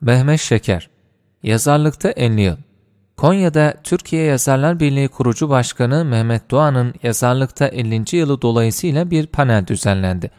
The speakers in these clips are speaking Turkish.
Mehmet Şeker Yazarlıkta 50 yıl Konya'da Türkiye Yazarlar Birliği kurucu başkanı Mehmet Doğan'ın yazarlıkta 50. yılı dolayısıyla bir panel düzenlendi.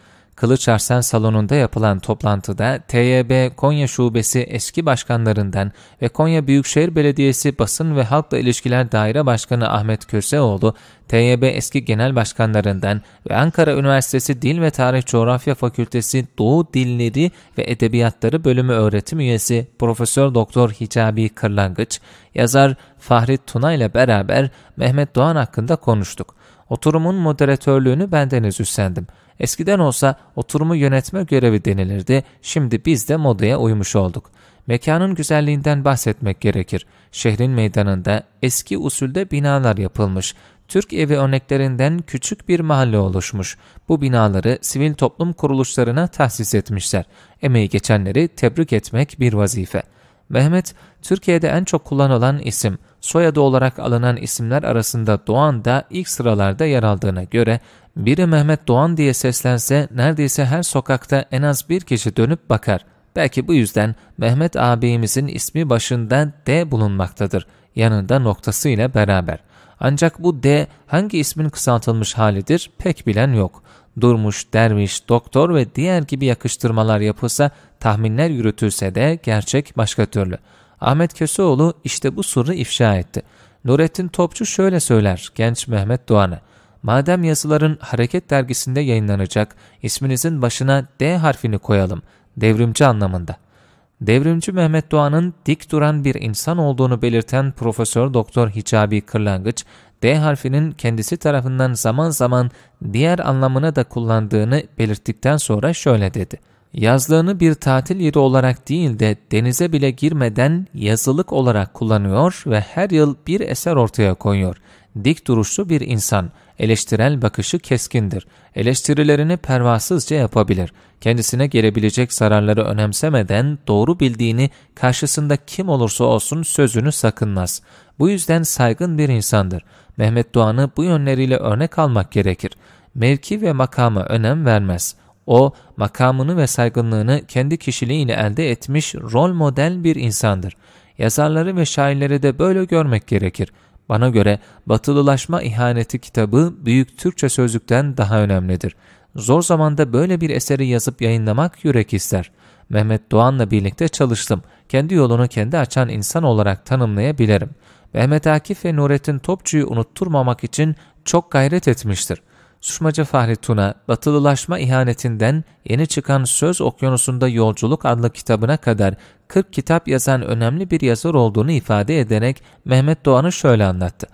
Kılıçarslan salonunda yapılan toplantıda TYB Konya Şubesi eski başkanlarından ve Konya Büyükşehir Belediyesi Basın ve Halkla İlişkiler Daire Başkanı Ahmet Kürseoğlu, TYB eski genel başkanlarından ve Ankara Üniversitesi Dil ve Tarih Coğrafya Fakültesi Doğu Dilleri ve Edebiyatları Bölümü öğretim üyesi Profesör Doktor Hicabi Kırlangıç, yazar Fahri Tuna ile beraber Mehmet Doğan hakkında konuştuk. Oturumun moderatörlüğünü bendeniz üstlendim. Eskiden olsa oturumu yönetme görevi denilirdi, şimdi biz de modaya uymuş olduk. Mekanın güzelliğinden bahsetmek gerekir. Şehrin meydanında eski usulde binalar yapılmış, Türk evi örneklerinden küçük bir mahalle oluşmuş. Bu binaları sivil toplum kuruluşlarına tahsis etmişler. Emeği geçenleri tebrik etmek bir vazife.'' Mehmet, Türkiye'de en çok kullanılan isim, soyadı olarak alınan isimler arasında Doğan da ilk sıralarda yer aldığına göre, biri Mehmet Doğan diye seslense neredeyse her sokakta en az bir kişi dönüp bakar. Belki bu yüzden Mehmet Abi'mizin ismi başında D bulunmaktadır, yanında noktası ile beraber. Ancak bu D hangi ismin kısaltılmış halidir pek bilen yok. Durmuş, derviş, doktor ve diğer gibi yakıştırmalar yapılsa tahminler yürütülse de gerçek başka türlü. Ahmet Köseoğlu işte bu sırrı ifşa etti. Nurettin Topçu şöyle söyler genç Mehmet Doğan'a. Madem yazıların Hareket dergisinde yayınlanacak, isminizin başına D harfini koyalım, devrimci anlamında. Devrimci Mehmet Doğan'ın dik duran bir insan olduğunu belirten Profesör Doktor Hicabi Kırlangıç, D harfinin kendisi tarafından zaman zaman diğer anlamına da kullandığını belirttikten sonra şöyle dedi yazlığını bir tatil yeri olarak değil de denize bile girmeden yazılık olarak kullanıyor ve her yıl bir eser ortaya koyuyor. Dik duruşlu bir insan, eleştirel bakışı keskindir. Eleştirilerini pervasızca yapabilir. Kendisine gelebilecek zararları önemsemeden doğru bildiğini karşısında kim olursa olsun sözünü sakınmaz. Bu yüzden saygın bir insandır. Mehmet Doğan'ı bu yönleriyle örnek almak gerekir. Mevki ve makama önem vermez.'' O makamını ve saygınlığını kendi kişiliğiyle elde etmiş rol model bir insandır. Yazarları ve şairleri de böyle görmek gerekir. Bana göre Batılılaşma İhaneti kitabı Büyük Türkçe Sözlük'ten daha önemlidir. Zor zamanda böyle bir eseri yazıp yayınlamak yürek ister. Mehmet Doğan'la birlikte çalıştım. Kendi yolunu kendi açan insan olarak tanımlayabilirim. Mehmet Akif ve Nurettin Topçu'yu unutturmamak için çok gayret etmiştir. Suçmacı Fahri Tuna, batılılaşma ihanetinden yeni çıkan Söz Okyanusu'nda Yolculuk adlı kitabına kadar 40 kitap yazan önemli bir yazar olduğunu ifade ederek Mehmet Doğan'ı şöyle anlattı.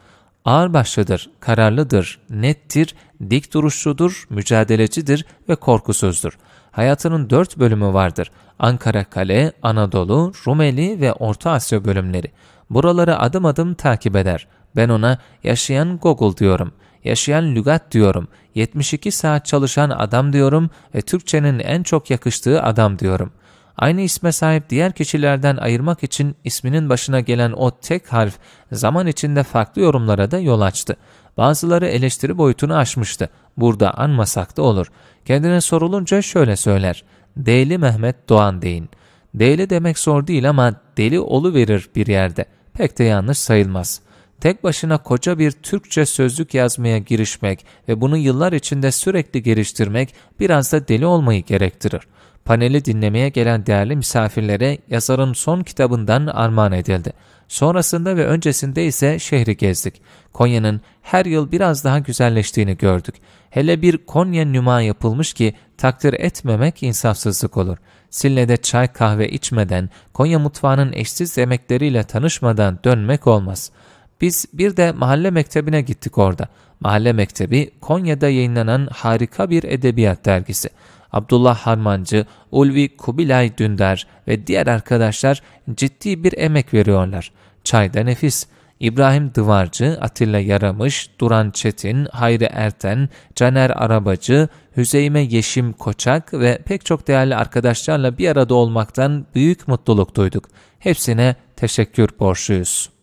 Ağır başlıdır, kararlıdır, nettir, dik duruşludur, mücadelecidir ve korkusuzdur. Hayatının dört bölümü vardır. Ankara Kale, Anadolu, Rumeli ve Orta Asya bölümleri. Buraları adım adım takip eder. Ben ona yaşayan Google diyorum.'' yaşayan lügat diyorum, 72 saat çalışan adam diyorum ve Türkçenin en çok yakıştığı adam diyorum. Aynı isme sahip diğer kişilerden ayırmak için isminin başına gelen o tek harf zaman içinde farklı yorumlara da yol açtı. Bazıları eleştiri boyutunu aşmıştı. Burada anmasak da olur. Kendine sorulunca şöyle söyler. Deli Mehmet Doğan deyin. Deli demek zor değil ama deli olu verir bir yerde. Pek de yanlış sayılmaz.'' tek başına koca bir Türkçe sözlük yazmaya girişmek ve bunu yıllar içinde sürekli geliştirmek biraz da deli olmayı gerektirir. Paneli dinlemeye gelen değerli misafirlere yazarın son kitabından armağan edildi. Sonrasında ve öncesinde ise şehri gezdik. Konya'nın her yıl biraz daha güzelleştiğini gördük. Hele bir Konya nüma yapılmış ki takdir etmemek insafsızlık olur. Sille'de çay kahve içmeden, Konya mutfağının eşsiz yemekleriyle tanışmadan dönmek olmaz.'' Biz bir de mahalle mektebine gittik orada. Mahalle Mektebi Konya'da yayınlanan harika bir edebiyat dergisi. Abdullah Harmancı, Ulvi Kubilay Dündar ve diğer arkadaşlar ciddi bir emek veriyorlar. Çayda nefis. İbrahim Dıvarcı, Atilla Yaramış, Duran Çetin, Hayri Erten, Caner Arabacı, Hüzeyme Yeşim Koçak ve pek çok değerli arkadaşlarla bir arada olmaktan büyük mutluluk duyduk. Hepsine teşekkür borçluyuz.